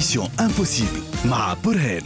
ميسيون امبوسيبل مع برهان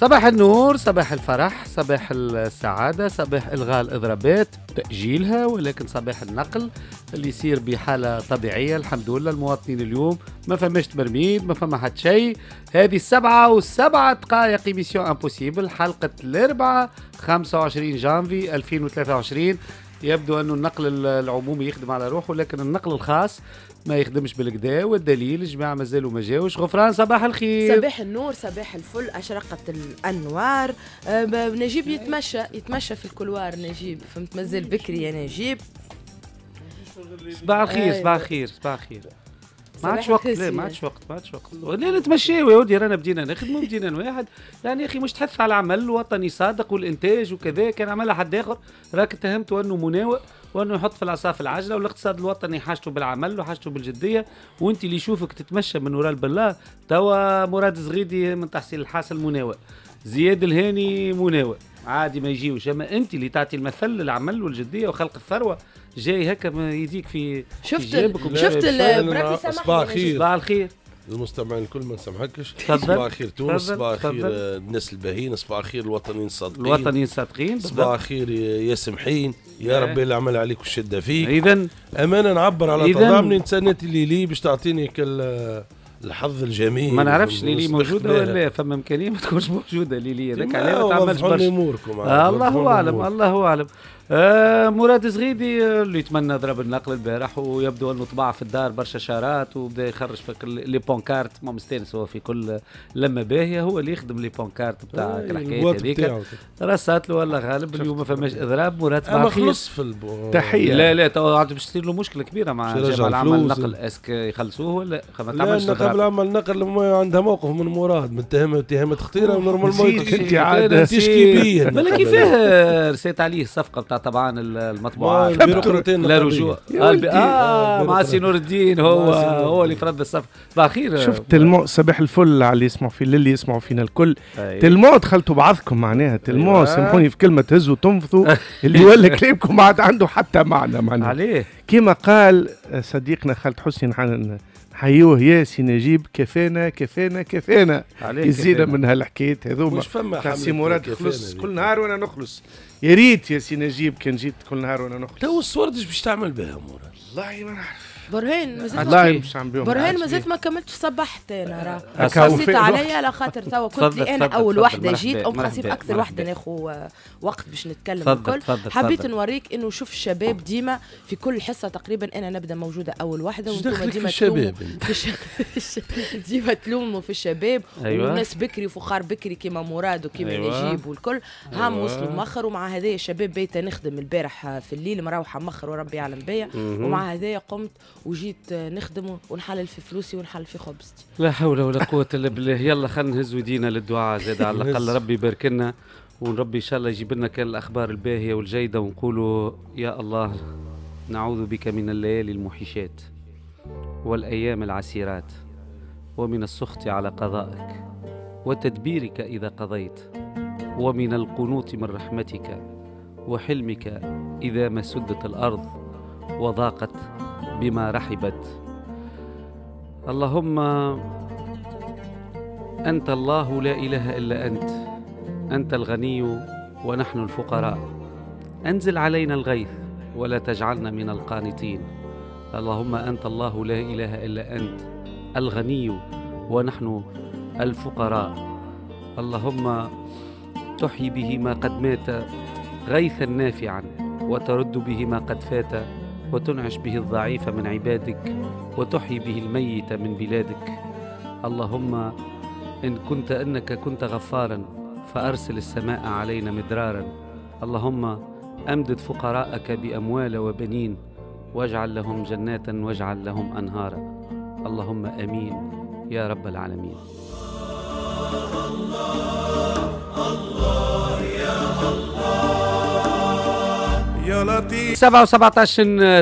صباح النور صباح الفرح صباح السعادة صباح إلغاء الإضرابات تأجيلها ولكن صباح النقل اللي يصير بحالة طبيعية الحمد لله المواطنين اليوم ما فماش تمرميد ما فما حد شيء هذه السبعة والسبعة دقائق ميسيون امبوسيبل حلقة الأربعة 25 جانفي 2023 يبدو أن النقل العمومي يخدم على روحه لكن النقل الخاص ما يخدمش بالكدا والدليل الجماعة مازالوا ما جاوش غفران صباح الخير صباح النور صباح الفل أشرقت الأنوار نجيب يتمشى يتمشى في الكلوار نجيب فهمت مازال بكري يا نجيب صباح الخير صباح الخير صباح الخير ما عادش وقت لا ما عادش وقت ما عادش وقت لا نتمشاو يا ودي رانا بدينا نخدموا بدينا واحد يعني يا اخي مش تحث على العمل الوطني صادق والانتاج وكذا كان عملها حد اخر راك اتهمته انه مناوئ وانه يحط في العصاف العجله والاقتصاد الوطني حاجته بالعمل وحاجته بالجديه وانت اللي يشوفك تتمشى من وراء البلا توا مراد زغيدي من تحصيل الحاصل مناوئ زياد الهاني مناوئ عادي ما يجيوش اما انت اللي تعطي المثل للعمل والجديه وخلق الثروه جاي هكا يديك في شفت في ال... شفت صباح الخير صباح الخير المستمعين الكل ما نسامحكش صباح الخير تونس صباح الخير آه، الناس الباهين صباح الخير الوطنيين الصادقين الوطنيين الصادقين صباح الخير يا سمحين يا ربي إيه. اللي عمل عليك والشده فيك اذا امانه نعبر على تضامني نتسنت لي باش تعطيني كل الحظ الجميل ما نعرفش ليلي موجوده ولا فما امكانيه ما تكونش موجوده ليلي هذاك علاه ما تعملش برشا الله اعلم الله اعلم آه مراد زغيدي آه، اللي يتمنى ضرب النقل البارح ويبدو انه طبع في الدار برشا شارات وبدا يخرج في لي بونكارت ما مستانس هو في كل لما باهيه هو اللي يخدم لي بونكارت بتاع الحكايات إيه، هذيك رصات له والله غالب اليوم ما فماش اضراب مراد ما خلص في البو... تحيه لا لا تو باش تصير له مشكله كبيره مع جمع العمل النقل اسك يخلصوه ولا ما تعملش لا قبل عمل النقل عندها موقف من مراد متهمه اتهامات خطيره ونورمال انت عاد تشكي بيه كيفاه رسيت عليه الصفقه طبعا المطبوعات لا رجوع اه مع نور الدين هو هو اللي فرد الصف باخير شفت تلمو صباح الفل على اللي يسمعوا فينا اللي يسمعوا فينا الكل طيب. تلمو دخلتوا بعضكم معناها تلمو أيوة. سامحوني في كلمه تهزوا تنفثوا اللي ولا كلامكم عاد عنده حتى معنى معناها عليه كما قال صديقنا خالد حسين عن حيوه ياسي نجيب كفانا كفانا كفانا يزيد من هالحكايات هذوما مش فما حاجة يخلص كل نهار وانا نخلص يا ريت يا سي نجيب كان جيت كل نهار وانا نخرج تو الصور باش تعمل مورا والله ما نعرف برهان مازلت والله مش عم برهان مازلت ما كملتش صبحت انا راه قصيت عليا على خاطر توا كنت لي انا اول وحده جيت ام خصيت اكثر وحده ناخو آه، وقت باش نتكلم الكل حبيت نوريك انه شوف الشباب ديما في كل حصه تقريبا انا نبدا موجوده اول وحده وانتم ديما الشباب ديما تلوموا في الشباب أيوة. والناس بكري وفخار بكري كيما مراد وكيما أيوة. نجيب والكل هم أيوة. وصلوا مخر ومع هذايا شباب بيت نخدم البارح في الليل مروحه مخر وربي يعلم بيا ومع هذايا قمت وجيت نخدم ونحلل في فلوسي ونحلل في خبزتي لا حول ولا قوه الا بالله يلا خلينا نهز ايدينا للدعاء زاد على الاقل ربي يبارك لنا وربي ان شاء الله يجيب لنا كان الاخبار الباهيه والجيده ونقولوا يا الله نعوذ بك من الليالي الموحشات والايام العسيرات ومن السخط على قضائك وتدبيرك اذا قضيت ومن القنوط من رحمتك وحلمك اذا ما سدت الارض وضاقت بما رحبت اللهم انت الله لا اله الا انت انت الغني ونحن الفقراء انزل علينا الغيث ولا تجعلنا من القانتين اللهم انت الله لا اله الا انت الغني ونحن الفقراء اللهم تحيي به ما قد مات غيثا نافعا وترد به ما قد فات وتنعش به الضعيف من عبادك وتحيي به الميت من بلادك اللهم ان كنت انك كنت غفارا فارسل السماء علينا مدرارا اللهم امدد فقراءك باموال وبنين واجعل لهم جنات واجعل لهم انهارا اللهم امين يا رب العالمين الله الله, الله يا الله 7 و17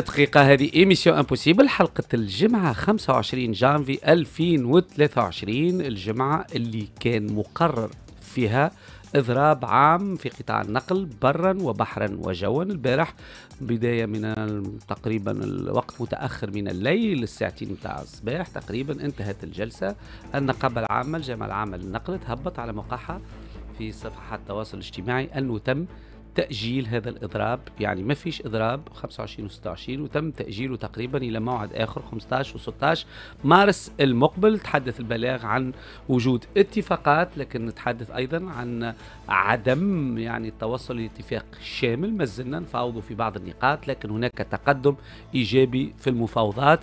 دقيقة هذه ايميسيون امبوسيبل حلقة الجمعة 25 جانفي 2023 الجمعة اللي كان مقرر فيها اضراب عام في قطاع النقل برا وبحرا وجوا البارح بدايه من تقريبا الوقت متاخر من الليل الساعتين متاع الصباح تقريبا انتهت الجلسه النقابه العامه الجامعه العامه للنقل تهبط على موقعها في صفحات التواصل الاجتماعي انه تم تأجيل هذا الإضراب يعني ما فيش إضراب 25 و 26 وتم تأجيله تقريبا إلى موعد آخر 15 و 16 مارس المقبل تحدث البلاغ عن وجود اتفاقات لكن نتحدث أيضا عن عدم يعني التوصل لاتفاق شامل ما زلنا نفاوضوا في بعض النقاط لكن هناك تقدم إيجابي في المفاوضات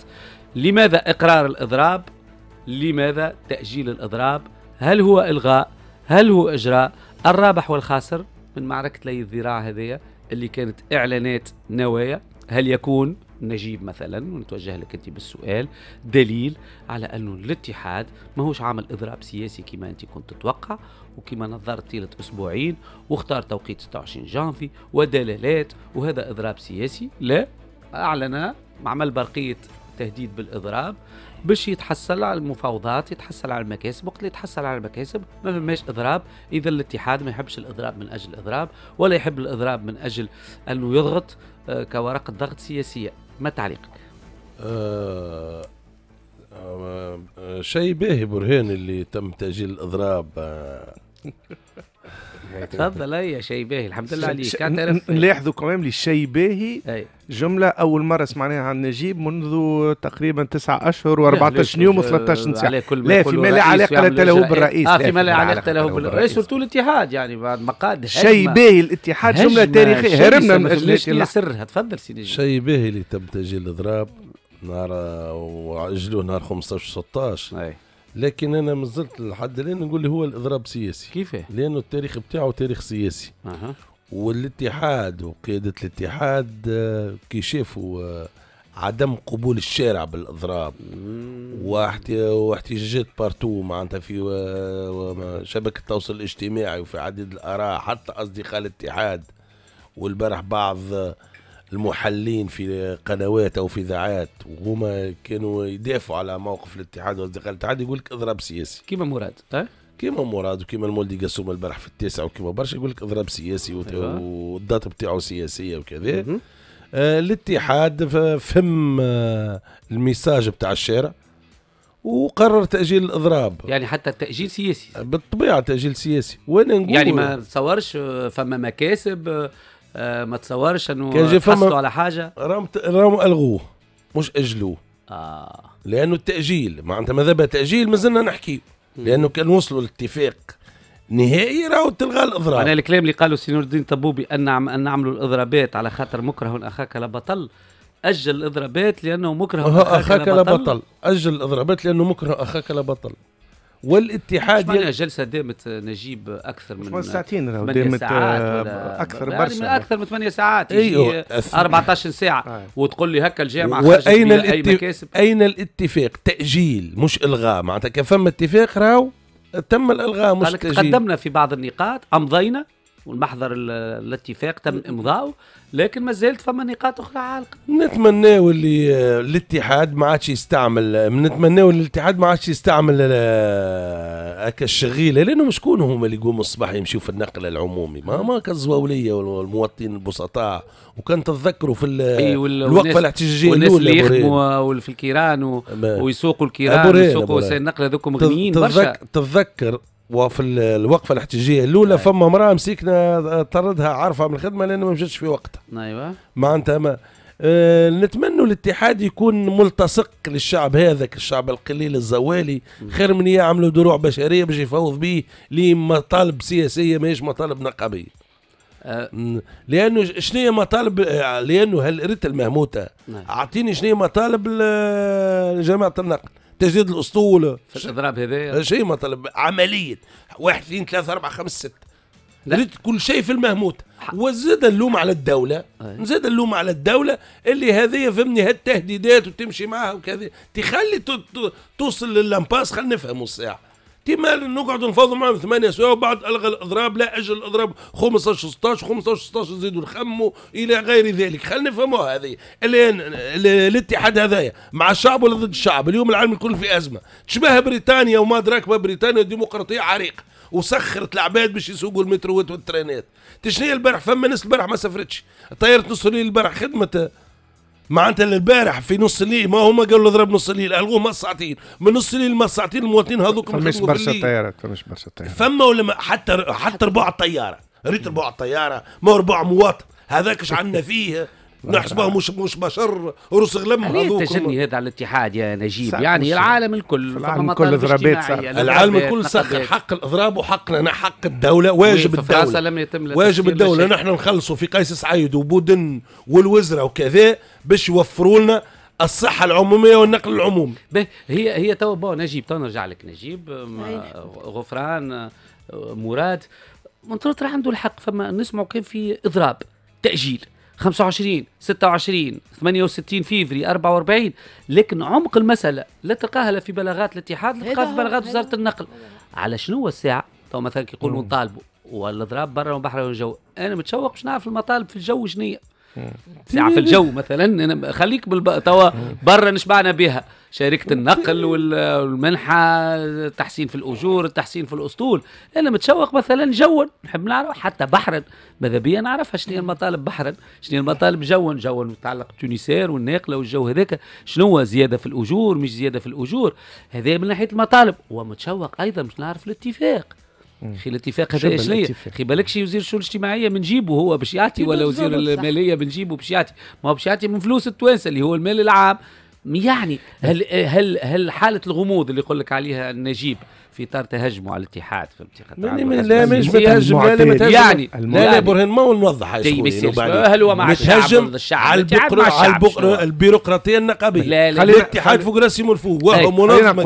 لماذا إقرار الإضراب لماذا تأجيل الإضراب هل هو إلغاء هل هو إجراء الرابح والخاسر من معركة لي الذراع هذه اللي كانت إعلانات نوايا هل يكون نجيب مثلا ونتوجه لك انت بالسؤال دليل على انه الاتحاد ماهوش عامل اضراب سياسي كما انت كنت تتوقع وكما نظرت طيله اسبوعين واختار توقيت 26 جانفي ودلالات وهذا اضراب سياسي لا اعلن عمل برقيه التهديد بالاضراب باش يتحصل على المفاوضات يتحصل على المكاسب وقت اللي يتحصل على المكاسب ما فماش اضراب اذا الاتحاد ما يحبش الاضراب من اجل الاضراب ولا يحب الاضراب من اجل انه يضغط آه، كورقه ضغط سياسيه ما تعليقك آه،, آه آه شيء باهي برهان اللي تم تاجيل الاضراب آه. تفضل اي شاي باهي الحمد لله عليك تعرف نلاحظوا كمان لي شاي باهي جملة أول مرة سمعناها عن نجيب منذ تقريبا تسعة أشهر و14 يوم و13 ساعة لا فيما آه، لا علاقة له بالرئيس اه فيما لا علاقة له بالرئيس سورتو الاتحاد يعني بعد ما قاد شيء باهي الاتحاد جملة تاريخية هرمنا من أجل سرها تفضل سي نجيب شيء باهي اللي تم تأجيل الإضراب نهار وعجلوه نهار 15 16 لكن انا ما زلت لحد الان نقول هو الاضراب سياسي كيفاه؟ لانه التاريخ بتاعه تاريخ سياسي أه. والاتحاد وقياده الاتحاد آه، كي شافوا آه، عدم قبول الشارع بالاضراب واحتجاجات بارتو معناتها في آه، شبكه التواصل الاجتماعي وفي عديد الاراء حتى اصدقاء الاتحاد والبارح بعض المحلين في قنوات او في اذاعات وهما كانوا يدافعوا على موقف الاتحاد واصدقاء الاتحاد يقول لك اضراب سياسي كيما مراد اه؟ كيما مراد وكيما المولدي قاسوم البارح في التاسع وكيما برشا يقول لك اضراب سياسي أيوة. والدات بتاعه سياسية وكذا آه الاتحاد فهم آه الميساج بتاع الشارع وقرر تاجيل الاضراب يعني حتى التاجيل سياسي بالطبيعه تاجيل سياسي وانا نقول يعني ما تصورش آه، فما مكاسب آه، آه، ما تصورش انه حصلوا على حاجه رام راهم الغوه مش اجلوه اه لانه التاجيل معناتها ماذا بها تاجيل زلنا نحكي لانه كان وصلوا لاتفاق نهائي راهو تلغى الاضراب انا الكلام اللي قاله سي نور الدين طبوبي ان نعم ان نعملوا الاضرابات على خاطر مكره اخاك لا بطل اجل الاضرابات لانه مكره اخاك لا بطل اجل الاضرابات لانه مكره اخاك لا بطل والاتحاد يعني جلسه دامت نجيب اكثر من ساعتين دامت اكثر برشا يعني من اكثر من 8 ساعات ايوه 14 ساعه آه. وتقول لي هكا الجامعه واين الات... اي مكاسب اين الاتفاق تاجيل مش الغاء معناتها كان فما اتفاق راهو تم الالغاء مش تاجيل قدمنا في بعض النقاط امضينا والمحضر الاتفاق تم امضاؤه لكن ما زالت فما نقاط اخرى عالقه نتمناو اللي الاتحاد ما عادش يستعمل نتمناو الاتحاد ما عادش يستعمل هكا آه، الشغيله لانهم شكون هما اللي يقوموا الصباح يمشيوا في النقل العمومي ما ما كالزواوليه والمواطنين البسطاء وكان تتذكروا في الوقفه الاحتجاجيه والناس اللي يخدموا في الكيران ويسوقوا الكيران ويسوقوا وسائل النقل هذوك مغنيين برشا تتذكر وفي الوقفه الاحتجاجيه الاولى فما امراه مسكنا آه، طردها عارفه من الخدمه لانه ما مشتش في وقتها ايوه معناتها ما أه نتمنى الاتحاد يكون ملتصق للشعب هذاك الشعب القليل الزوالي خير من يعملوا دروع بشريه باش يفوض به لمطالب سياسيه ماهيش مطالب نقابيه أه. لانه شنو هي مطالب آه، لانه هالريت المهموته نعم. اعطيني شنو هي مطالب جماعه النقل تجديد الاسطول ست اضراب شيء ما طلب عمليه واحد اثنين ثلاثه اربعه خمسه سته ريت كل شيء في المهموت وزاد اللوم على الدوله زاد اللوم على الدوله اللي هذه فهمني هالتهديدات وتمشي معها وكذا تخلي توصل للامباس خلينا نفهموا الساعه احتمال نقعد نفاضوا معاهم ثمانية سوا وبعد الغى الاضراب لا اجل الاضراب 15 16 15 16 نزيدوا نخموا الى غير ذلك خلينا نفهموها هذه الاتحاد هذايا مع الشعب ولا ضد الشعب اليوم العالم الكل في ازمه تشبه بريطانيا وما ادراك ما بريطانيا ديمقراطيه عريقه وسخرت العباد باش يسوقوا المتروات والترينات تشني البارح فما ناس البارح ما سافرتش طياره نص الليل البارح خدمت معناتها البارح في نص الليل ما هما قالوا اضرب نص الليل الغوه ما ساعتين من نص الليل ما ساعتين المواطنين هذوك فمش برشا طيارات فمش برشا طيارات فما ولا ما حتى حتى ربع الطياره ريت ربع الطياره ما ربع مواطن هذاك اش عندنا فيه نحسبه مش مش بشر روس غلم هذوك التجني هذا على الاتحاد يا نجيب يعني العالم الكل العالم الكل ضربات العالم الكل سخر حق الاضراب وحقنا حق الدوله واجب الدوله لم يتم واجب الدوله نحن نخلصوا في قيس سعيد وبودن والوزراء وكذا باش يوفروا لنا الصحة العمومية والنقل العمومي. هي هي تو بون نجيب تو نرجع لك نجيب نعم. غفران مراد راه عنده الحق فما نسمعوا كان في اضراب تاجيل 25 26 68 فيفري 44 لكن عمق المساله لا تلقاها لا في بلاغات الاتحاد لا تلقاها في بلاغات وزاره النقل على شنو هو الساعه تو مثلا كيقولوا نطالبوا والاضراب برا وبحر وجو انا متشوق باش نعرف المطالب في الجو شنو ساعه في الجو مثلا خليك بالب... توا برا نشبعنا بها شركه النقل والمنحه تحسين في الاجور التحسين في الاسطول انا متشوق مثلا جوا نحب نعرف حتى بحرا ماذا بيا نعرفها شنو هي المطالب بحرا شنو هي المطالب جوا جوا متعلق بتونيسير والناقله والجو هذاك شنو هو زياده في الاجور مش زياده في الاجور هذا من ناحيه المطالب ومتشوق ايضا باش نعرف الاتفاق خي الاتفاق هذا ايش ليه خي بالكش وزير الشؤون الاجتماعيه بنجيبه هو باش يعطي ولا وزير الماليه بنجيبه باش يعطي ما هو باش يعطي من فلوس التوانسه اللي هو المال العام يعني هل هل هل حاله الغموض اللي يقول لك عليها النجيب في اطار تهجمه على الاتحاد في فهمتي من لا مش بتهجم لا لا بتهجم يعني لا لا برهان ما نوضح ونوضح هل هو مع الشعب على البقرة على البقرة البيروقراطيه النقابيه خلي الاتحاد فوق راسي من فوق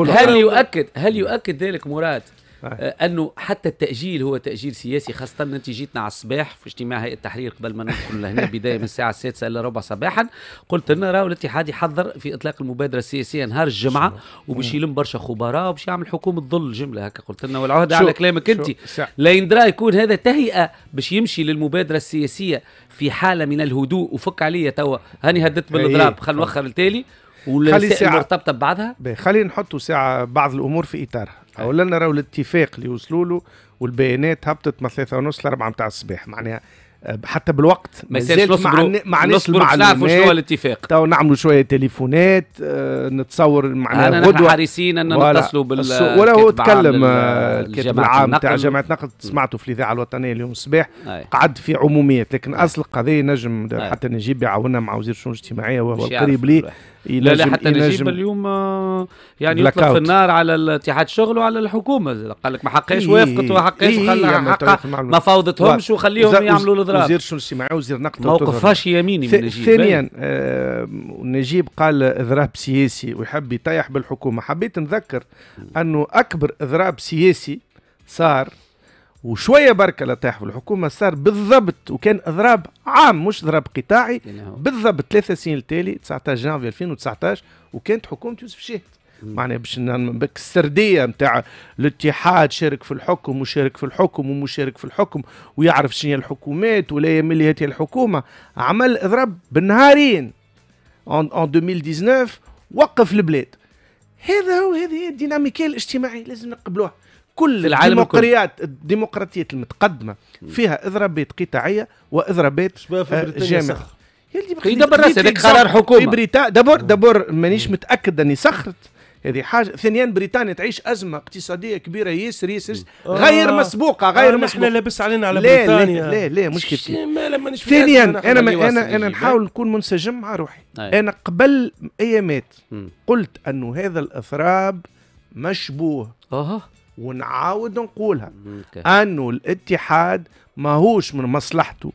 هل يؤكد هل يؤكد ذلك مراد آه، انه حتى التاجيل هو تاجيل سياسي خاصه انت جيتنا على الصباح في اجتماع هيئه التحرير قبل ما ندخل لهنا بدايه من الساعه السادسه الا ربع صباحا قلت لنا راهو الاتحاد يحضر في اطلاق المبادره السياسيه نهار الجمعه وباش يلم برشا خبراء وباش يعمل حكومه ظل جمله هكا قلت لنا والعهده على كلامك انت لا يندرى يكون هذا تهيئه باش يمشي للمبادره السياسيه في حاله من الهدوء وفك عليا توا هاني هددت بالاضراب إيه، خل نوخر التالي خلي ساعة مرتبطة ببعضها خلينا نحطوا ساعة بعض الأمور في إطارها أولا راهو الاتفاق اللي وصلوا له والبيانات هبطت من ثلاثة ونص لأربعة متاع الصباح معناها آه، حتى بالوقت ما يصيرش معناش نعرفوا شنو الاتفاق تو نعملوا شويه تليفونات آه، نتصور معنا انا نحن حريصين ان نتصلوا بال ولا هو تكلم آه، الكاتب العام تاع جامعه نقد سمعته في الاذاعه الوطنيه اليوم الصباح قعد في عموميات لكن اصل القضيه نجم حتى نجيب يعاوننا مع وزير الشؤون الاجتماعيه وهو قريب ليه لا لا حتى نجيب اليوم آه، يعني يطلق في النار على اتحاد الشغل وعلى الحكومه قال لك ما حقاش إيه، وافقت وما حقاش إيه، إيه، ما فاوضتهمش وخليهم يعملوا الاضرار وزير الشؤون الاجتماعيه وزير نقد موقف فاشي يميني من نجيب ثانيا آه نجيب قال اضراب سياسي ويحب يطيح بالحكومه حبيت نذكر انه اكبر اضراب سياسي صار وشويه بركه لطاح في الحكومه صار بالضبط وكان اضراب عام مش اضراب قطاعي بالضبط ثلاثة سنين التالي 19 جانفي 2019 وكانت حكومه يوسف شاهد معناها باش بك السرديه نتاع الاتحاد شارك في الحكم وشارك في الحكم ومشارك في الحكم ويعرف شنو هي الحكومات ولا ملي هذه الحكومه عمل اضراب بالنهارين ان 2019 وقف البلاد هذا هو هذه هي الديناميكيه الاجتماعيه لازم نقبلوها كل العالم الديمقراطيات الديمقراطيات المتقدمه فيها اضرابات قطاعيه واضرابات آه، جامعه هي دبر راسي هذاك قرار حكومه بريطانيا دبر آه. دبر مانيش متاكد اني سخرت هذه حاجه ثانيا بريطانيا تعيش ازمه اقتصاديه كبيره ياسر ياسر آه. غير مسبوقه غير مسبوقه احنا لابس علينا على لا بريطانيا لا لا, لا مش كيف ثانيا انا انا, انا انا نحاول نكون منسجم مع روحي أي. نعم. انا قبل ايامات قلت انه هذا الاضراب مشبوه أوه. ونعاود نقولها انه الاتحاد ماهوش من مصلحته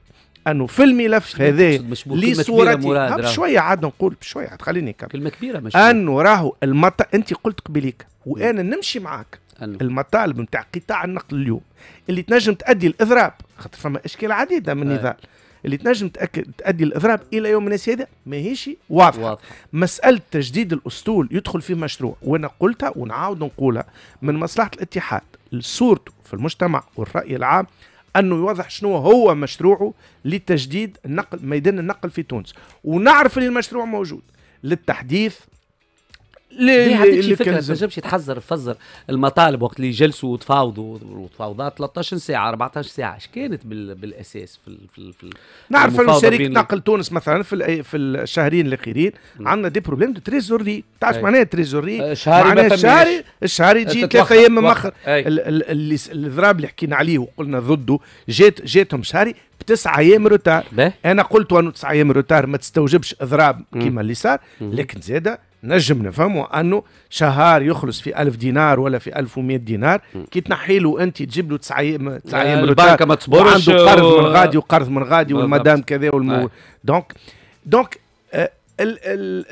انه في الملف هذا لي صورتي بشويه عاد نقول بشويه عاد خليني كم كلمه كبيره مش انه راهو المط... انت قلت قبليك وانا نمشي معاك المطالب نتاع قطاع النقل اليوم اللي تنجم تؤدي الاضراب خاطر فما اشكال عديده من النضال اللي تنجم تأكد تؤدي الاضراب الى يوم الناس هذا ماهيش واضحه واضح. مساله تجديد الاسطول يدخل فيه مشروع وانا قلتها ونعاود نقولها من مصلحه الاتحاد لصورته في المجتمع والراي العام انه يوضح شنو هو مشروعه لتجديد النقل ميدان النقل في تونس ونعرف ان المشروع موجود للتحديث ليه هذيك شي فكره ما تنجمش تحذر تفزر المطالب وقت اللي جلسوا وتفاوضوا وتفاوضات 13 ساعه 14 ساعه اش كانت بالاساس في ال في, ال في نعرف انه شركه نقل تونس مثلا في في الشهرين الاخيرين عندنا دي بروبليم دو تريزوري تعرف معناها تريزوري أه، شهري معناها الشهري الشهر تجي ثلاث ايام مخر الضراب اللي حكينا عليه وقلنا ضده جات جاتهم شهري بتسعة ايام روتار انا قلت انه تسعة ايام روتار ما تستوجبش اضراب كيما اللي صار لكن زاده نجم نفهموا انه شهر يخلص في ألف دينار ولا في 1100 دينار كي تنحي له انت تجيب له تسع ايام تسع ايام يعني البنك ما تصبرش عنده قرض من غادي وقرض من غادي والمدام كذا والمو دونك دونك euh,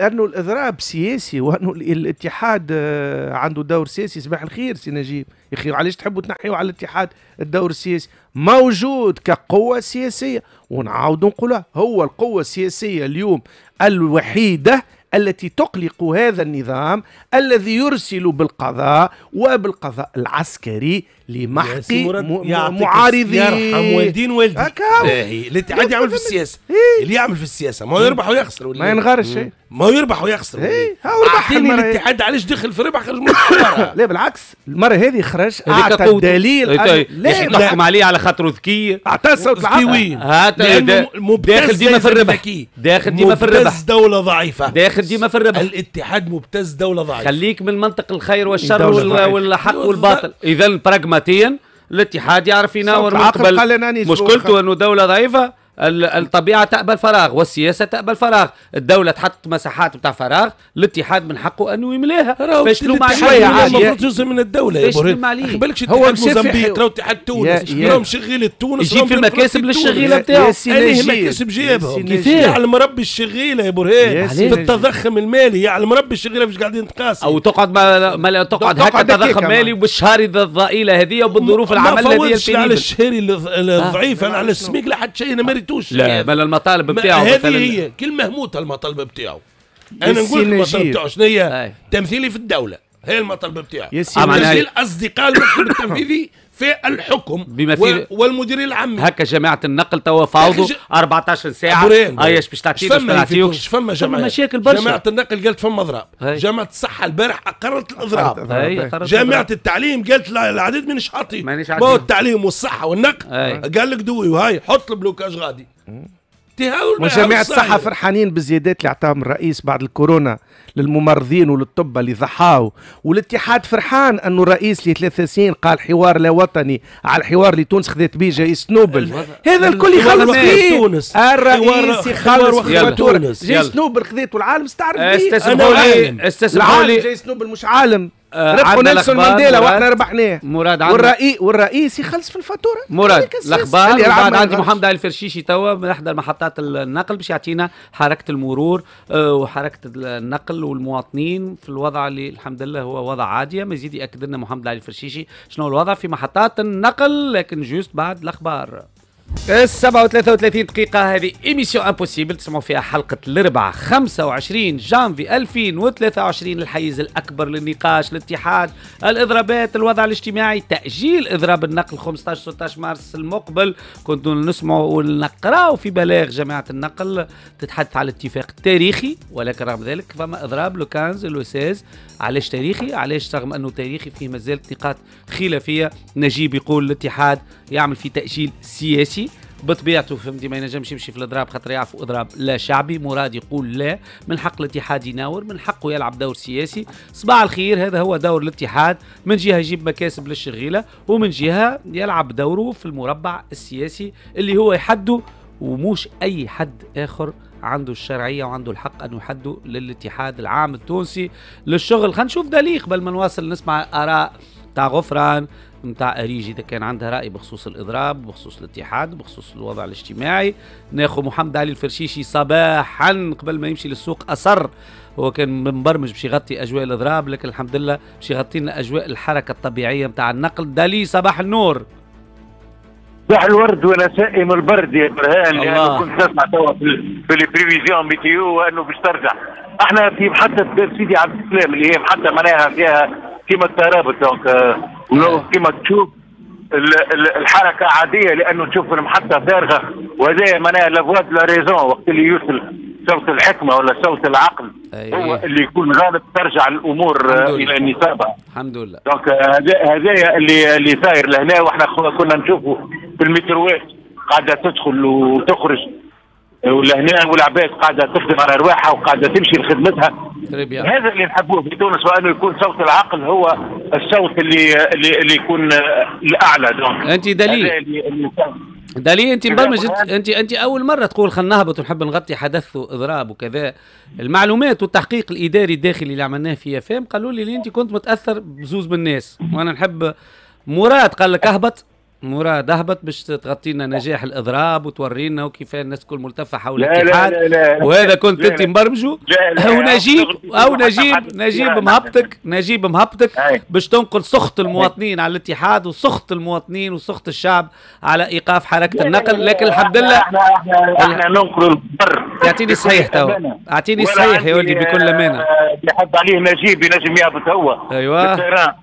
انه الاضراب سياسي وانه الاتحاد آه، عنده دور سياسي صباح الخير سي نجيب يا اخي علاش تحبوا تنحيوا على الاتحاد الدور السياسي موجود كقوه سياسيه ونعاود نقولها هو القوه السياسيه اليوم الوحيده التي تقلق هذا النظام الذي يرسل بالقضاء وبالقضاء العسكري لمحق معارضين يرحم والدين والديك آه، باهي إيه، إيه، اللي عاد يعمل في السياسه إيه. اللي يعمل في السياسه ما يربح ويخسر ما ينغرش ما يربح ويخسر اعطيني الاتحاد علاش دخل في ربح خرج من لا بالعكس المره هذه خرج اعطى دليل طيب، طيب. لا نحكم عليه على خاطره ذكي اعطى صوت آه، داخل ديما في الربح داخل ديما في الربح مبتز دوله ضعيفه داخل ديما في الربح الاتحاد مبتز دوله ضعيفه خليك من منطق الخير والشر والحق والباطل اذا براغما حكومتيا الاتحاد يعرف يناور مقبل مشكلته انه دوله ضعيفه الطبيعه تقبل فراغ والسياسه تقبل فراغ الدوله تحط مساحات بتاع فراغ الاتحاد من حقه انه يملاها فشلوا مع شويه عادي المفروض جزء من الدوله يا ابو بالكش هو موزمبيق راهو اتحاد تونس راهو مشغيل تونس يجيب في المكاسب للشغيله بتاعه انا مكاسب جيبها كيفاش يعلم ربي الشغيله يا برهان في التضخم المالي يعلم ربي الشغيله باش قاعدين تقاسي او تقعد ما تقعد هكا تضخم مالي وبالشهر الضئيله هذه وبالظروف العمل هذه ما فوضش على الشهري آه. الضعيف انا آه. على السميك لحد شيء انا آه. سمعتوش لا بل المطالب بتاعه هذه هي كل مهموت المطالب بتاعه انا نقول المطالب بتاعه شنو هي تمثيلي في الدوله هي المطالب بتاعه تمثيل اصدقاء المكتب التنفيذي في الحكم بما في والمدير العام هكا جماعه النقل توا فاوضوا 14 ساعه ايش باش تعطيك باش فما جماعه مشاكل برشا جماعه النقل قالت فما اضراب جماعه الصحه البارح اقرت الاضراب جماعه التعليم قالت العديد مانيش عاطيه مانيش التعليم والصحه والنقل قال لك دوي وهاي حط البلوكاج غادي وجامعة الصحة فرحانين بالزيادات اللي عطاهم الرئيس بعد الكورونا للممرضين وللطب اللي ضحاو والاتحاد فرحان انه الرئيس اللي ثلاثة سنين قال حوار لا وطني على الحوار اللي تونس خذت به جائزة نوبل هذا الكل يخلص فيه تونس الرئيس يخلص في تونس جائزة نوبل خذته العالم استعرف بيه استسمحوا لي استسمحوا لي جائزة نوبل مش عالم آه، ربحوا نيلسون مانديلا واحنا ربحناه مراد والرئي والرئيس يخلص في الفاتوره مراد الاخبار بعد عندي محمد علي الفرشيشي توا احدى محطات النقل باش يعطينا حركه المرور آه، وحركه النقل والمواطنين في الوضع اللي الحمد لله هو وضع عاديه مزيد ياكد لنا محمد علي الفرشيشي شنو الوضع في محطات النقل لكن جوست بعد الاخبار السبعة وثلاثة وثلاثين دقيقة هذه إيميسيون امبوسيبل تسمعوا فيها حلقة الأربعاء 25 جانفي 2023 الحيز الأكبر للنقاش الاتحاد الإضرابات الوضع الاجتماعي تأجيل إضراب النقل 15 16 مارس المقبل كنتوا نسمعوا ونقراو في بلاغ جماعة النقل تتحدث على اتفاق تاريخي ولكن رغم ذلك فما إضراب لو 15 لو 16 علاش تاريخي علاش رغم أنه تاريخي فيه مازالت نقاط خلافية نجيب يقول الاتحاد يعمل في تأجيل سياسي يمشي بطبيعته فهمتي ما ينجمش يمشي في الاضراب خاطر يعرفوا اضراب لا شعبي مراد يقول لا من حق الاتحاد يناور من حقه يلعب دور سياسي صباح الخير هذا هو دور الاتحاد من جهه يجيب مكاسب للشغيله ومن جهه يلعب دوره في المربع السياسي اللي هو يحده وموش اي حد اخر عنده الشرعيه وعنده الحق ان يحده للاتحاد العام التونسي للشغل خلينا نشوف دليل قبل ما نواصل نسمع اراء نتاع غفران نتاع اريجي اذا كان عندها راي بخصوص الاضراب بخصوص الاتحاد بخصوص الوضع الاجتماعي ناخذ محمد علي الفرشيشي صباحا قبل ما يمشي للسوق اصر هو كان مبرمج باش يغطي اجواء الاضراب لكن الحمد لله باش يغطي لنا اجواء الحركه الطبيعيه نتاع النقل دالي صباح النور صباح الورد وانا سائم البرد يا برهان لانه كنت نسمع توا في البريفيزيون ميتيو انه باش ترجع احنا في محطه سيدي عبد السلام اللي هي محطه معناها فيها كما ترابط دونك آه، كما تشوف الحركه عاديه لانه تشوف المحطه فارغه وهذا معناها دو لا ريزون وقت اللي يوصل صوت الحكمه ولا صوت العقل أيه. هو اللي يكون غالب ترجع الامور آه، الى نصابها الحمد لله دونك هذايا اللي اللي صاير لهنا واحنا كنا نشوفه في المتروات قاعده تدخل وتخرج والهناء والعباد قاعده تخدم على ارواحها وقاعده تمشي لخدمتها طيب، هذا اللي نحبوه في تونس وانه يكون صوت العقل هو الصوت اللي اللي, اللي يكون الاعلى دونك انت دليل دليل انت مبرمج انت انت اول مره تقول خلينا نهبط ونحب نغطي حدث واضراب وكذا المعلومات والتحقيق الاداري الداخلي اللي عملناه في افام قالوا لي انت كنت متاثر بزوز من الناس وانا نحب مراد قال لك اهبط مورا ذهبت باش تغطي لنا نجاح الاضراب وتورينا وكيف الناس كل ملتفه حول الاتحاد وهذا كنت انت مبرمجه نجيب او نجيب نجيب مهبطك نجيب مهبطك باش تنقل سخط المواطنين على الاتحاد وسخط المواطنين وسخط الشعب على ايقاف حركه النقل لكن الحمد لله احنا احنا أيوة. ننقل البر اعطيني صحيح تو اعطيني صحيح يا ولدي بكل آه، امانه يحب عليه نجيب ينجم يهبط هو ايوه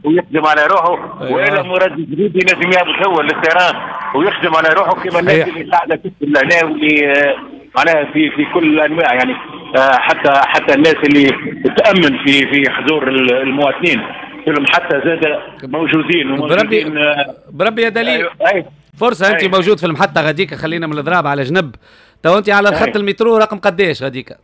ويخدم على روحه أيوة. والا مراد جديد ينجم يهبط هو للطيران ويخدم على روحه كما الناس اللي قاعده تخدم لهنا واللي معناها في في كل الانواع يعني آه، حتى حتى الناس اللي تامن في في حضور المواطنين كلهم حتى زاد موجودين بربي آه، بربي يا دليل أيوه، أيوه. فرصه انت أيوه. موجود في المحطه غديكة خلينا من الإضراب على جنب تو انت على الخط المترو رقم قداش غديكة؟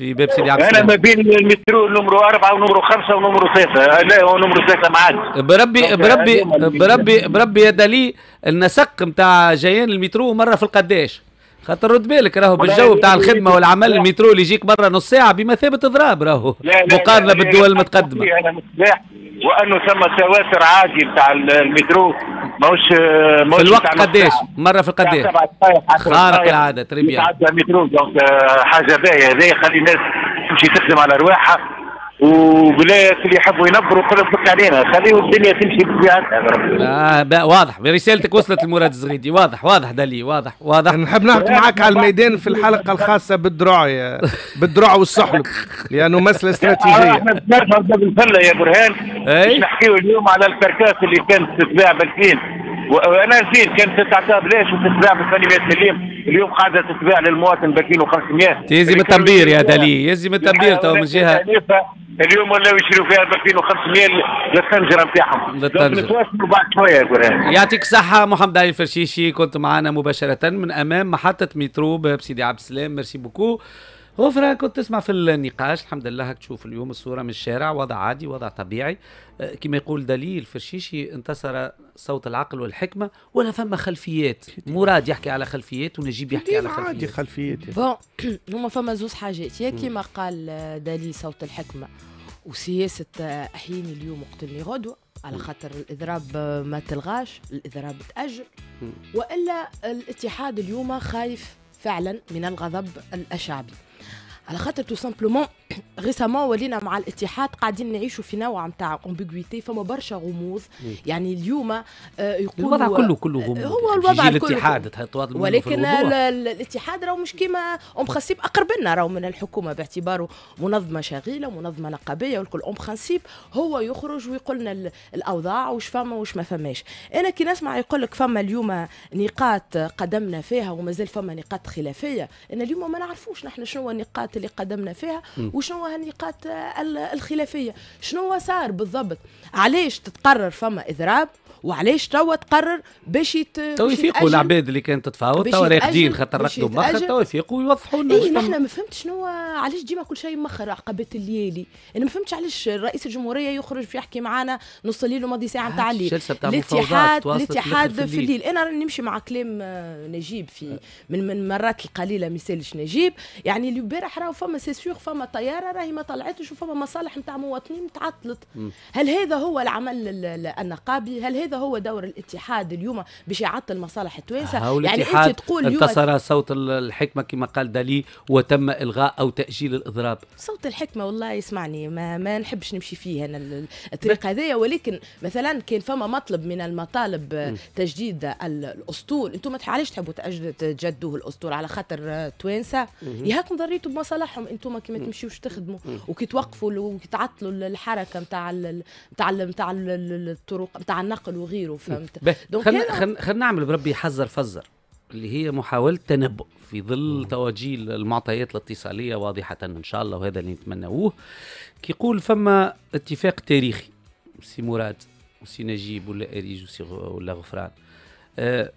في باب سيدي عبد انا ما بين المترو نمرو أربعة ونمرو خمسة ونمرو ثلاثة لا ونمرو ثلاثه ما معاد بربي بربي بربي بربي يا دالي النسق نتاع جايين المترو مرة في القداش خاطر رد بالك راهو بالجو بتاع يعني الخدمه والعمل المترو اللي يجيك برا نص ساعه بمثابه اضراب راهو مقارنه بالدول المتقدمه انا متباح وانه ثم تواتر عادي بتاع المترو ماهوش ماهوش في الوقت قداش؟ مره في القداش؟ خارق العاده تريبيان مترو دونك آه، حاجه باهيه هذايا خلي الناس تمشي تخدم على ارواحها وبلايات اللي يحبوا ينبروا كل بك علينا خليه الدنيا تمشي بطبيعتها آه واضح برسالتك وصلت لمراد الزغيدي واضح واضح دلي واضح واضح نحب نعرف معك على الميدان في الحلقه الخاصه بالدروع بالدروع والسحلب لانه مساله استراتيجيه احنا بنرفض فله يا برهان نحكيو اليوم على الكركاس اللي كانت تتباع بالكين وانا نسيت كانت تتعطى بلاش وتتباع ب 800 سليم اليوم قاعده تتباع للمواطن و 500 يزي من التنبير يا دلي يعني يزي من التنبير تو من جهه اليوم ولاو يشريو فيها ب 2500 للطنجره نتاعهم نتواصلوا بعد شويه يعطيك الصحه محمد علي الفرشيشي كنت معنا مباشره من امام محطه مترو بسيدي عبد السلام ميرسي بوكو غفرة كنت تسمع في النقاش الحمد لله تشوف اليوم الصورة من الشارع وضع عادي وضع طبيعي أه، كما يقول دليل فرشيشي انتصر صوت العقل والحكمة ولا فما خلفيات مراد يحكي على خلفيات ونجيب يحكي على خلفيات عادي خلفيات بون هما فما زوز حاجات يا كيما قال دليل صوت الحكمة وسياسة أحيين اليوم اقتلني غدوة على خاطر الإضراب ما تلغاش الإضراب تأجل وإلا الاتحاد اليوم خايف فعلا من الغضب الشعبي على خاطر تو سامبلومون ريسامون ولينا مع الاتحاد قاعدين نعيشوا في نوع نتاع امبيغويتي فما برشا غموض يعني اليوم آه، يقولوا الوضع كله كله غموض هو يعني الوضع كله الاتحاد ولكن الاتحاد راهو مش كيما اون برانسيب اقرب لنا راهو من الحكومه باعتباره منظمه شغيله منظمه نقابيه والكل اون برانسيب هو يخرج ويقول لنا الاوضاع وش فما وش ما فماش انا كي نسمع يقول لك فما اليوم نقاط قدمنا فيها ومازال فما نقاط خلافيه انا اليوم ما نعرفوش نحن شنو النقاط اللي قدمنا فيها وشنو النقاط آه، الخلافيه شنو صار بالضبط علاش تتقرر فما اضراب وعلاش توا تقرر باش يفيقوا العباد اللي كانت تتفاوض توا راقدين خاطر ركضوا مخر يفيقوا ويوضحوا لنا اي نحن ما فهمتش شنو علاش ديما كل شيء مخر عقبات الليالي انا ما فهمتش علاش رئيس الجمهوريه يخرج يحكي معنا نص الليل وماضي ساعه نتاع الليل الاتحاد الاتحاد في, في الليل انا راني نمشي مع كلام آه، نجيب في من من المرات القليله ما يسالش نجيب يعني اللي البارح راهو فما سيسيور فما طياره راهي ما طلعتش وفما مصالح نتاع مواطنين تعطلت هل هذا هو العمل النقابي هل هذا هذا هو دور الاتحاد اليوم باش يعطل مصالح التوانسه يعني انت تقول انتصر صوت الحكمه كما قال دالي وتم الغاء او تاجيل الاضراب صوت الحكمه والله اسمعني ما, ما نحبش نمشي فيه انا الطريقة هذيا ولكن مثلا كان فما مطلب من المطالب م. تجديد الاسطول انتم علاش تحبوا تجدوه الاسطول على خاطر توانسة ياكم ضريتوا بمصالحهم انتم كي ما تمشيوش تخدموا وكي توقفوا وكي تعطلوا الحركه نتاع نتاع نتاع الطرق نتاع النقل وغيره إيه. فهمت دونك خلينا خلينا خل نعمل بربي حزر فزر اللي هي محاولة تنبؤ في ظل تواجيل المعطيات الاتصالية واضحة إن شاء الله وهذا اللي نتمناوه كيقول فما اتفاق تاريخي سي مراد وسي نجيب ولا أريج ولا غفران أه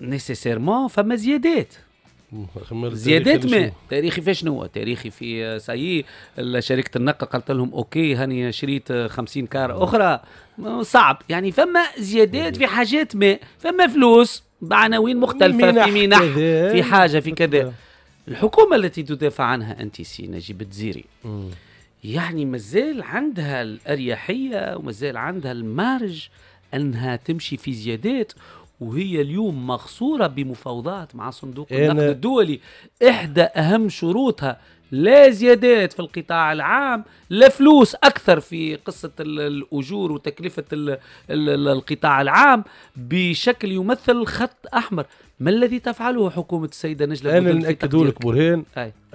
نيسيسيرمون فما زيادات زيادات ما تاريخي فاش شنو تاريخي في سايي شركه النقل قالت لهم اوكي هاني شريت 50 كار اخرى صعب يعني فما زيادات في حاجات ما فما فلوس بعناوين مختلفه في منح في حاجه في كذا الحكومه التي تدافع عنها انت سي نجيب تزيري يعني مازال عندها الاريحيه ومازال عندها المارج انها تمشي في زيادات وهي اليوم مغصوره بمفاوضات مع صندوق النقد الدولي احدى اهم شروطها لا زيادات في القطاع العام لا فلوس اكثر في قصه الاجور وتكلفه القطاع العام بشكل يمثل خط احمر ما الذي تفعله حكومه السيده نجله انا ناكد لك برهان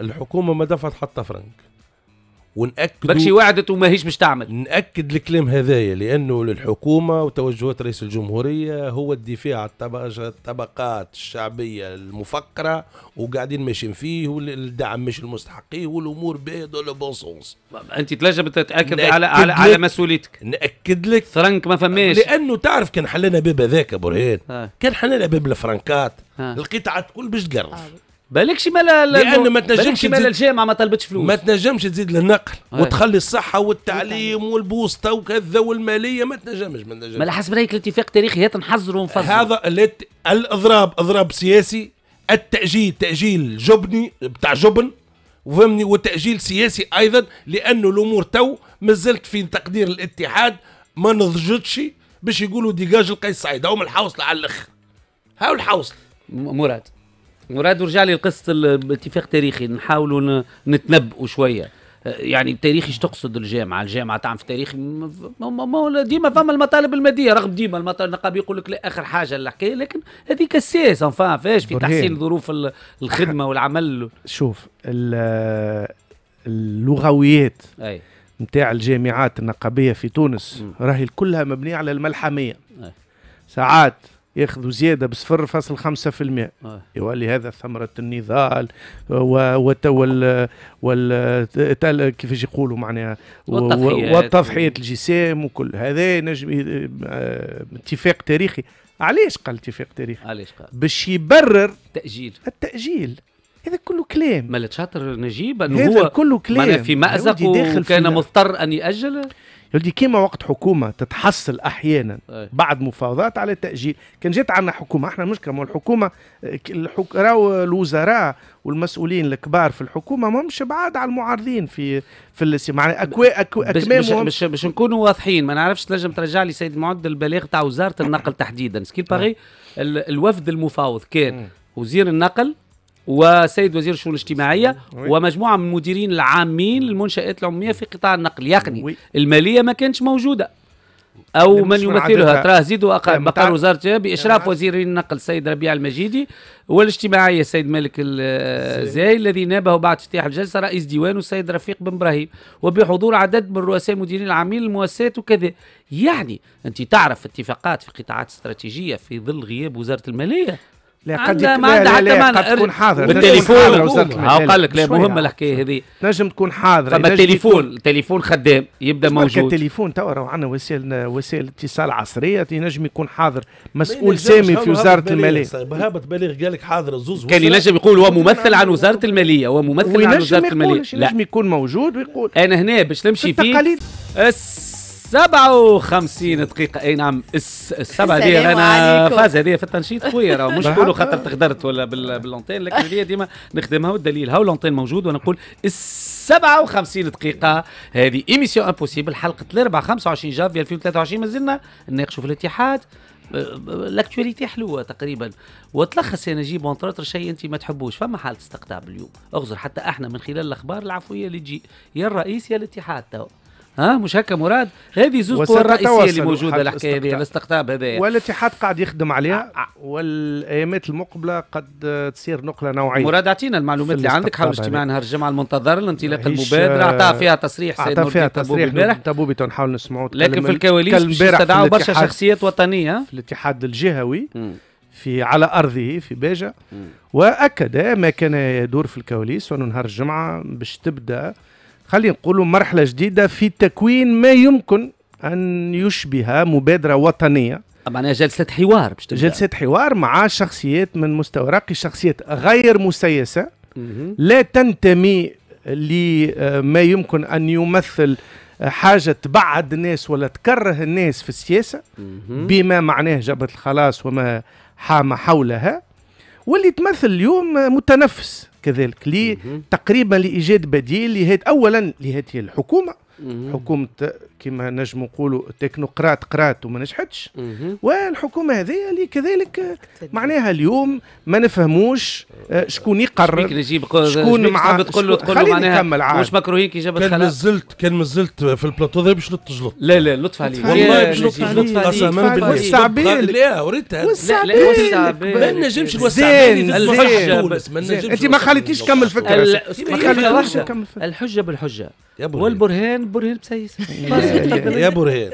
الحكومه ما دفعت حتى فرنك ونأكد برشي وعدت وما هيش باش تعمل نأكد الكلام هذايا لأنه للحكومة وتوجهات رئيس الجمهورية هو الدفاع عن الطبقات الشعبية المفقرة وقاعدين ماشيين فيه والدعم مش المستحقيه والأمور بيد ولا بون سونس أنت تلجم تتأكد على على, على مسؤوليتك نأكد لك فرنك ما فماش لأنه تعرف كان حلنا باب هذاك برهان كان حلنا باب الفرنكات القطعة الكل باش تقرف آه. بالكش مال لانه ما تنجمش مال الجامعه ما طلبتش فلوس ما تنجمش تزيد للنقل أيه. وتخلي الصحه والتعليم والبوسطه وكذا والماليه ما تنجمش ما تنجمش ما حسب رايك الاتفاق التاريخي هات نحزره ونفصله هذا لت... الاضراب اضراب سياسي التاجيل تاجيل جبني بتاع جبن وفهمني وتاجيل سياسي ايضا لانه الامور تو مازلت في تقدير الاتحاد ما نضجتش باش يقولوا ديجاج القيس سعيد هاو من الحوصله على الاخر هاو الحوصله مراد مراد ورجع لي لقصه الاتفاق التاريخي نحاولوا نتنبؤوا شويه أه، يعني التاريخ ايش تقصد الجامعه؟ الجامعه تعم في التاريخ ديما فما المطالب الماديه رغم ديما المطالب النقابي يقول لك لا اخر حاجه الحكايه لكن هذيك السياسه انفا فاش في تحسين ظروف الخدمه والعمل شوف اللغويات اي نتاع الجامعات النقابيه في تونس راهي كلها مبنيه على الملحميه أي. ساعات ياخذوا زياده بصفر فاصل خمسة في المئة آه. يولي هذا ثمرة النضال وتول وال كيفاش يقولوا معناها والتضحيات, الجسام وكل هذا نجم آه، اتفاق تاريخي علاش قال اتفاق تاريخي؟ علاش قال؟ باش يبرر تأجيل التأجيل هذا كله كلام ما تشاطر نجيب انه هو كله كلام في مأزق وكان مضطر ان يأجل يقول كيما وقت حكومه تتحصل احيانا بعد مفاوضات على التأجيل كان جات عندنا حكومه احنا مشكله ما الحكومه الحك... راو الوزراء والمسؤولين الكبار في الحكومه ما مش بعاد على المعارضين في في اللي معناها اكوا اكو مش, مش, مش, نكونوا واضحين ما نعرفش تنجم ترجع لي سيد معد البلاغ تاع وزاره النقل تحديدا سكيل باغي الوفد المفاوض كان وزير النقل وسيد وزير الشؤون الاجتماعيه ومجموعه من المديرين العامين للمنشات العموميه في قطاع النقل يعني الماليه ما كانتش موجوده او من يمثلها تراه زيدوا بقر وزاره باشراف وزير النقل السيد ربيع المجيدي والاجتماعيه السيد مالك الزاي الذي نابه بعد افتتاح الجلسه رئيس ديوان السيد رفيق بن ابراهيم وبحضور عدد من رؤساء المديرين العامين للمؤسسات وكذا يعني انت تعرف اتفاقات في قطاعات استراتيجيه في ظل غياب وزاره الماليه لا قد ما عندها حتى معنى قد تكون حاضر بالتليفون هاو قال لك لا مهمه الحكايه هذه نجم تكون حاضر فما التليفون التليفون خدام يبدا موجود التليفون توا راهو عندنا وسائل وسائل اتصال عصريه ينجم يكون حاضر مسؤول سامي في وزاره الماليه هابط بليغ قال لك حاضر زوز كان ينجم يقول هو ممثل عن وزاره الماليه هو ممثل عن وزاره الماليه لا ينجم يكون موجود ويقول انا هنا باش نمشي فيه 57 دقيقة اي نعم السبعة دي أنا فاز هذه في التنشيط خويا راه مش نقولوا خاطر تغدرت ولا باللونتين لكن هذه ديما نخدمها والدليل هاو لونتين موجود ونقول 57 دقيقة هذه ايميسيون امبوسيبل حلقة الأربعة 25 جافي 2023 مازلنا نناقشوا في الاتحاد أه، أه، لاكتواليتي حلوه تقريبا وتلخص يا نجيب ونطرطر شيء انت ما تحبوش فما حاله استقطاب اليوم اغزر حتى احنا من خلال الاخبار العفويه اللي تجي يا الرئيس يا الاتحاد تو ها مش هكا مراد هذه زوج قوى الرئيسيه اللي موجوده الحكايه هذه الاستقطاب هذا والاتحاد قاعد يخدم عليها والايامات المقبله قد تصير نقله نوعيه مراد اعطينا المعلومات اللي عندك حول اجتماع نهار الجمعه المنتظر لانطلاق المبادره اعطاها فيها تصريح سيد نور فيها تصريح امبارح تبوبي نحاول نسمعوا لكن في الكواليس استدعوا برشا شخصيات وطنيه في الاتحاد الجهوي في على ارضه في باجه واكد ما كان يدور في الكواليس انه نهار الجمعه باش تبدا خلينا نقولوا مرحلة جديدة في تكوين ما يمكن أن يشبه مبادرة وطنية معناها جلسة حوار باش جلسة حوار مع شخصيات من مستوى راقي شخصيات غير مسيسة لا تنتمي لما آه، يمكن أن يمثل آه، حاجة تبعد الناس ولا تكره الناس في السياسة بما معناه جبهة الخلاص وما حام حولها واللي تمثل اليوم متنفس كذلك لي تقريبا لايجاد بديل لهذه اولا لهذه الحكومه حكومه كما نجم نقولوا تكنوقراط قرات وما نجحتش والحكومه هذه اللي كذلك معناها اليوم ما نفهموش آه، شكون يقرر شكون مع تقول له تقول له معناها مش مكروهين كي جابت كان مازلت كان مازلت في البلاطو ذا باش نتجلط لا لا لطف عليك والله باش لطف عليك قسما بالله والسعبال لا وريتها والسعبال ما نجمش الحجه انت ما خليتيش كمل فكره ما خليتيش كمل فكره الحجه بالحجه والبرهان برهان بسيس يعني يا برهان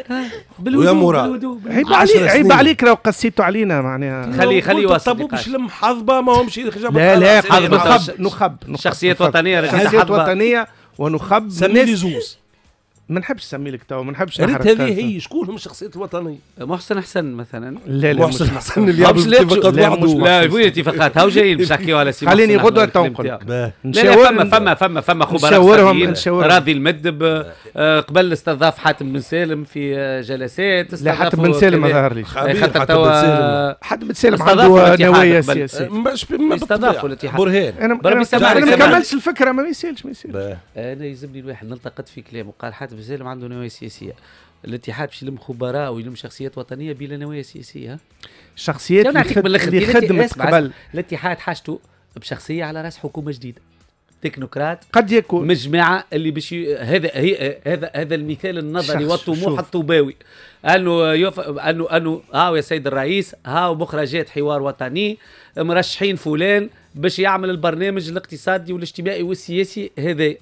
ويا مراد عيب عليك عيب عليك لو قسيتوا علينا معناها خلي خلي واصل طب مش لم حظبه ما همش لا لا نخب نخب شخصيات وطنيه شخصيات وطنيه ونخب سمير زوز ما نحبش نسمي لك توا ما نحبش ريت هذه هي شكون هم الشخصيات الوطنيه محسن حسن مثلا لا لا محسن حسن اللي يعمل اتفاقات لا, لا وين اتفاقات هاو جايين باش نحكيو على سي خليني غدوه تو نقول نشاور فما فما فما فما خبراء راضي المدب آه، قبل استضاف حاتم بن سالم في آه، جلسات لا حاتم بن سالم ما ظهر ليش خاطر توا حاتم بن سالم عنده نوايا سياسيه استضافوا الاتحاد برهان انا ما كملتش الفكره ما يسالش ما يسالش انا آه، يلزمني الواحد نلتقط في كلامه قال حاتم ما عنده نوايا سياسيه الاتحاد باش يلم خبراء ويلم شخصيات وطنيه بلا نوايا سياسيه شخصيات اللي خدمت قبل الاتحاد حاجته بشخصيه على راس حكومه جديده تكنوقراط قد يكون مجمعه اللي باش هذا هي هذا هذا المثال النظري والطموح الطوباوي انه يف... انه انه هاو يا سيد الرئيس هاو مخرجات حوار وطني مرشحين فلان باش يعمل البرنامج الاقتصادي والاجتماعي والسياسي هذا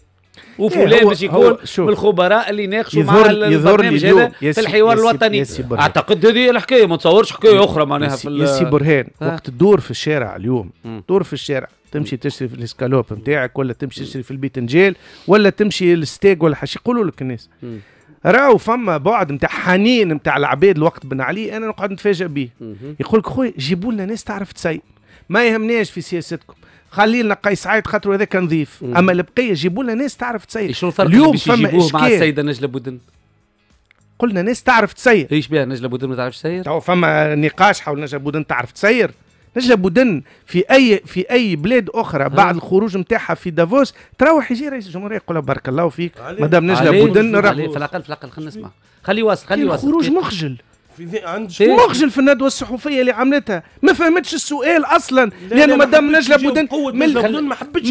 وفلان باش يكون من الخبراء اللي يناقشوا مع البرنامج هذا في الحوار الوطني اعتقد هذه الحكايه ما تصورش حكايه اخرى معناها في يا برهان وقت الدور في الشارع اليوم دور في الشارع تمشي تشري في الاسكالوب نتاعك ولا تمشي تشري في البيتنجيل ولا تمشي الستيك ولا حاجه يقولوا لك الناس راهو فما بعد نتاع حنين نتاع العباد الوقت بن علي انا نقعد نتفاجئ به يقول لك خويا جيبوا لنا ناس تعرف تسيب ما يهمناش في سياستكم خلي لنا قيس عايد خاطر هذاك نظيف اما البقيه جيبوا لنا ناس تعرف تسير شنو الفرق اليوم فما مع السيده نجله بودن قلنا ناس تعرف تسير ايش بها نجله بودن ما تعرفش تسير تو فما نقاش حول نجله بودن تعرف تسير نجله بودن في اي في اي بلاد اخرى بعد الخروج نتاعها في دافوس تروح يجي رئيس الجمهوريه يقول لها بارك الله فيك مدام نجله بودن في الاقل في الاقل خلينا نسمع خليه واصل خليه واصل خروج مخجل في عند مخجل في الندوه الصحفيه اللي عملتها ما فهمتش السؤال اصلا لانه مدام نجله بودن من ما حبتش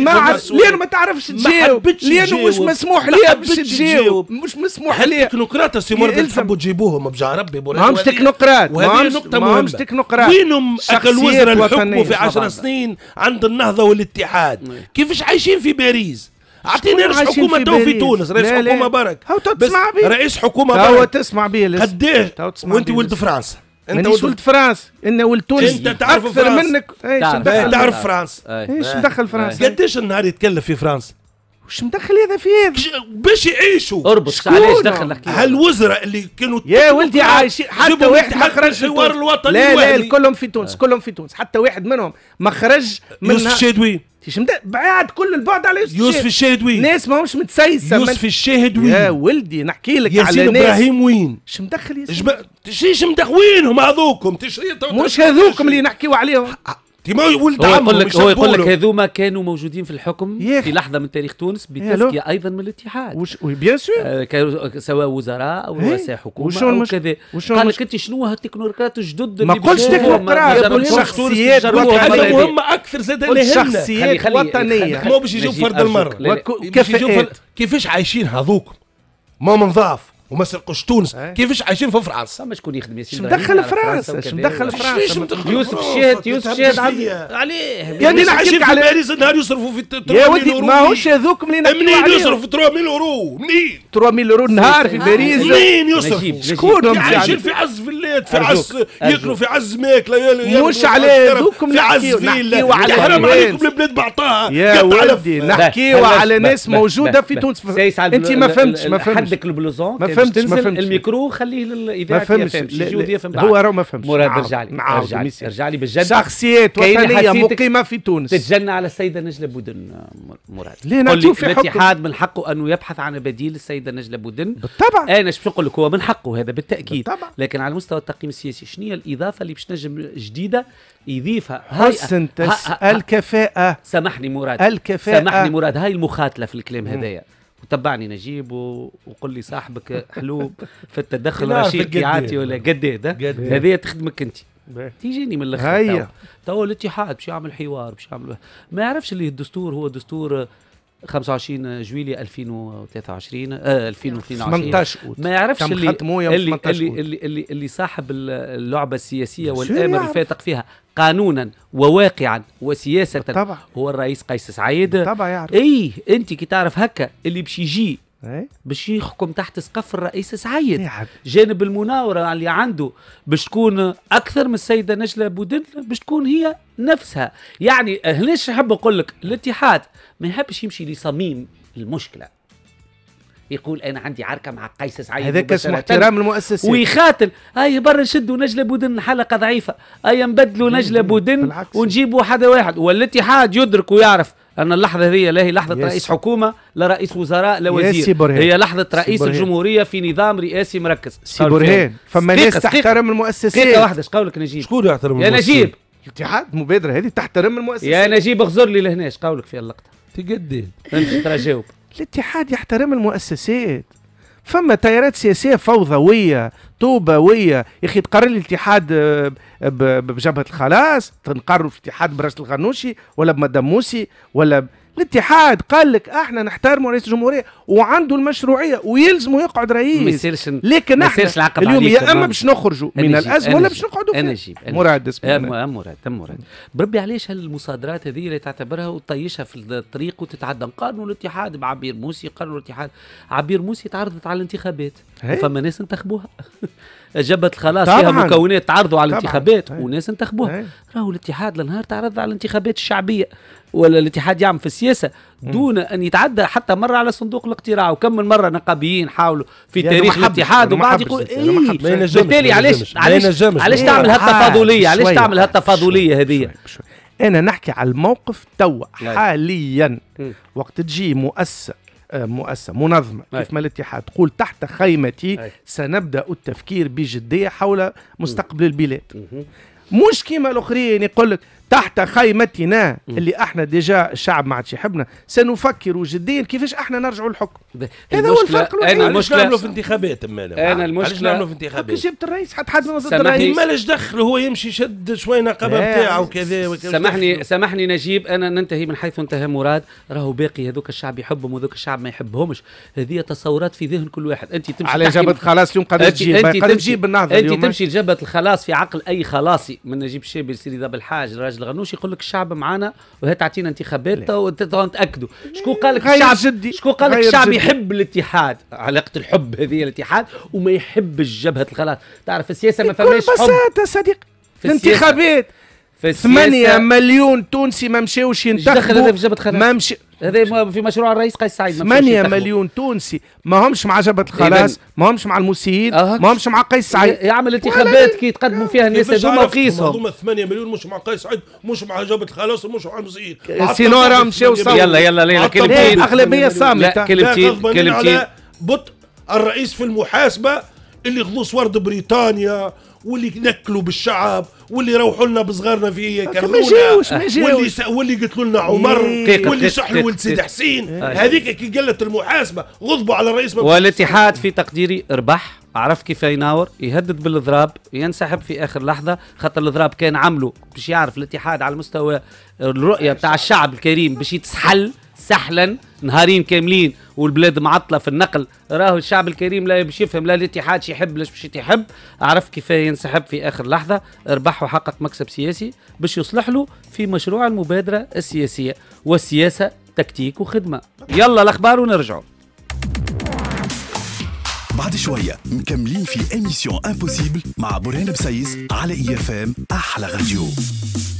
لانه ما تعرفش تجاوب لانه مش مسموح ليها باش تجاوب مش مسموح ليها تكنوقراط سي مرضى تحبوا تجيبوهم بجاه ربي ما همش تكنوقراط ماهمش تكنوقراط وينهم اكل وزراء الحكم في 10 سنين عند النهضه والاتحاد نعم. كيفاش عايشين في باريس اعطيني رئيس حكومه تو في تونس رئيس حكومه برك تو تسمع بيه رئيس حكومه برك هاو تسمع بيه لسه قديش وانت ولد فرنسا انت ولد فرنسا انا ولد تونس انت تعرف فرنسا منك إيه، تعرف فرنسا إيه. ايش مدخل إيه. فرنسا قديش النهار يتكلف في فرنسا وش مدخل هذا في هذا؟ باش يعيشوا اربط علاش دخل هالوزراء اللي كانوا يا ولدي عايشين حتى واحد ما خرج الحوار الوطني لا لا كلهم في تونس كلهم في تونس حتى واحد منهم ما خرج من يوسف الشادوي شيش بعاد كل البعد على يوسف, يوسف الشاهدوي ناس ما همش متسيسه يوسف الشاهدوي يا ولدي نحكي لك على ناس ابراهيم وين شو مدخل ياسين جب... شيش مدخوينهم هذوكم مش هذوكم اللي نحكيو عليهم ما ولد هو يقول لك هو يقول لك هذوما كانوا موجودين في الحكم يخ. في لحظه من تاريخ تونس بتزكيه ايضا من الاتحاد وش... بيان سور آه سواء وزراء او إيه. رؤساء حكومه او كذا قال لك انت شنو هالتكنوقراط الجدد ما قلتش تكنوقراط شخصيات هم اكثر زاد شخصيات وطنيه مو باش يجيو فرد المره إيه؟ كيفاش عايشين هذوك ما من ضعف وما سرقوش تونس إيه. كيفاش عايشين في فرنسا ما شكون يخدم ياسين مدخل فرنسا مدخل فرنسا يوسف الشهد يوسف الشهد عليه يعني انا عايشين في باريس النهار يصرفوا في 3000 يا ودي ماهوش هذوك منين منين يصرفوا 3000 اورو منين 3000 اورو النهار في باريس منين يصرفوا شكون عايشين في عز فلات في عز ياكلوا في عز ماكله مش على هذوك في عز فيلا حرام عليكم البلاد بعطاها يا ولدي نحكيو على ناس موجوده في تونس انت ما فهمتش ما فهمتش حدك البلوزون فهمتش ما فهمتش الميكرو خليه للاذاعه ما فهمتش هو راه ما فهمتش مراد نعم، ارجع لي نعم، ارجع لي ارجع لي بالجد شخصيات وطنيه مقيمه في تونس تتجنى على السيده نجله بودن مراد لا ليه نشوف الاتحاد من حقه انه يبحث عن بديل للسيده نجله بودن بالطبع انا باش نقول لك هو من حقه هذا بالتاكيد بالطبع. لكن على مستوى التقييم السياسي شنو هي الاضافه اللي باش نجم جديده يضيفها حسن الكفاءه سامحني مراد الكفاءه سامحني مراد هاي المخاتله في الكلام هذايا تبعني نجيب وقل لي صاحبك حلوب في التدخل رشيد كيعاتي ولا قد ده هذه تخدمك انت تيجيني من الاخر هيا تو الاتحاد باش يعمل حوار باش يعمل ما يعرفش اللي الدستور هو دستور 25 جويلية 2023 آه 2022 18 ما يعرفش اللي اللي, اللي اللي اللي صاحب اللعبه السياسيه والامر الفاتق فيها قانونا وواقعا وسياسه طبعا. هو الرئيس قيس سعيد طبعا يعرف ايه انت كي تعرف هكا اللي باش يجي باش يحكم تحت سقف الرئيس سعيد جانب المناوره اللي عنده باش تكون اكثر من السيده نجله بودن باش تكون هي نفسها يعني هناش نحب نقول لك الاتحاد ما يحبش يمشي لصميم المشكله يقول انا عندي عركه مع قيس سعيد هذاك اسمه احترام المؤسسات ويخاتل هاي برا نشدوا نجله بودن حلقه ضعيفه هاي نبدلوا نجله بودن ونجيبوا حدا واحد والاتحاد يدرك ويعرف ان اللحظه هذه لا هي لحظه رئيس حكومه لا رئيس وزراء لا وزير هي لحظه رئيس الجمهوريه في نظام رئاسي مركز سي برهان فما ناس تحترم المؤسسات دقيقه واحده ايش قولك نجيب شكون يحترم يا نجيب الاتحاد مبادره هذه تحترم المؤسسات يا نجيب اخزر لي لهنا ايش قولك في اللقطه في قد ايه انت ترى جاوب الاتحاد يحترم المؤسسات فما تيارات سياسيه فوضويه طوبويه يا اخي تقرر الاتحاد آه، بجبهه الخلاص تنقروا في الاتحاد برشد الغنوشي ولا بمدام موسي ولا الاتحاد قال لك احنا نحترموا رئيس الجمهوريه وعنده المشروعيه ويلزمه يقعد رئيس لكن احنا اليوم يا اما باش نخرجوا من الازمه ولا باش نقعدوا فيها انا جيب مراد اسمه مراد مراد بربي علاش هالمصادرات هذه اللي تعتبرها وتطيشها في الطريق وتتعدى قانون الاتحاد بعبير موسي قانون الاتحاد عبير موسي تعرضت على الانتخابات فما ناس انتخبوها جبهه الخلاص فيها مكونات تعرضوا على الانتخابات إيه. وناس انتخبوها إيه. راهو الاتحاد لنهار تعرض على الانتخابات الشعبيه ولا الاتحاد يعمل في السياسه دون ان يتعدى حتى مره على صندوق الاقتراع وكم من مره نقابيين حاولوا في يعني تاريخ الاتحاد وبعد يقول ما إيه، بالتالي علاش علاش علاش تعمل هالتفاضليه آه، علاش تعمل آه، هالتفاضليه هذه انا نحكي على الموقف توا نعم. حاليا وقت تجي مؤسسه آه، مؤسسة منظمة أي. كيف ما الاتحاد تقول تحت خيمتي أي. سنبدأ التفكير بجدية حول مستقبل البلاد مش كيما الاخرين يقول لك تحت خيمتنا اللي احنا ديجا الشعب ما عادش يحبنا سنفكر جديا كيفاش احنا نرجعوا للحكم هذا هو الفرق الوحيد انا المشكله نعملوا في انتخابات انا, أنا المشكله نعملوا في انتخابات جبت الرئيس حتى حد ما ضد الرئيس مالش دخل هو يمشي شد شويه نقابه نتاعه وكذا سامحني سامحني نجيب انا ننتهي من حيث انتهى مراد راهو باقي هذوك الشعب يحبهم وذوك الشعب ما يحبهمش هذه تصورات في ذهن كل واحد انت تمشي على جبهه خلاص يوم قد تجيب قد تجيب النهضه انت تمشي لجبهه الخلاص في عقل اي خلاصي من نجيب الشابي سيدي بالحاج راجل الغنوش يقول لك الشعب معانا وهي تعطينا انتخابات وتتاكدوا شكون قال لك الشعب جدي شكون قال لك الشعب يحب الاتحاد علاقه الحب هذه الاتحاد وما يحبش جبهه الخلاص تعرف السياسه ما فماش حب بكل بساطه صديق الانتخابات في 8 مليون تونسي ما مشاوش ينتخبوا هذا في جبهه خلاص ما مش... هذا في مشروع الرئيس قيس سعيد 8 مليون تونسي ما همش مع جبهه الخلاص ما همش مع المسيد ما همش مع قيس سعيد يعمل انتخابات كي يتقدموا فيها الناس هذوما وقيسهم هذوما 8 مليون مش مع قيس سعيد مش مع جبهه الخلاص ومش مع الموسيين سينو راهم مشاو يلا يلا ليلى كلمتين اغلبيه صامته كلمتين كلمتين بطء الرئيس في المحاسبه اللي غلوص ورد بريطانيا واللي ناكلوا بالشعب واللي روحوا لنا بصغارنا في كمونا واللي س... واللي قتلوا لنا عمر إيه. واللي سحلوا ولد سيدي حسين آه. هذيك كي قلت المحاسبه غضبوا على الرئيس والاتحاد في تقديري ربح عرف كيف يناور يهدد بالاضراب ينسحب في اخر لحظه خاطر الاضراب كان عمله باش يعرف الاتحاد على مستوى الرؤيه إيه، تاع الشعب الكريم باش يتسحل سحلا نهارين كاملين والبلاد معطله في النقل راهو الشعب الكريم لا باش يفهم لا الاتحاد شي يحب لاش باش يحب عرف كيف ينسحب في اخر لحظه ربح وحقق مكسب سياسي باش يصلح له في مشروع المبادره السياسيه والسياسه تكتيك وخدمه يلا الاخبار ونرجعوا بعد شوية مكملين في اميسيون امبوسيبل مع بورين بسيس على اي اف ام احلى راديو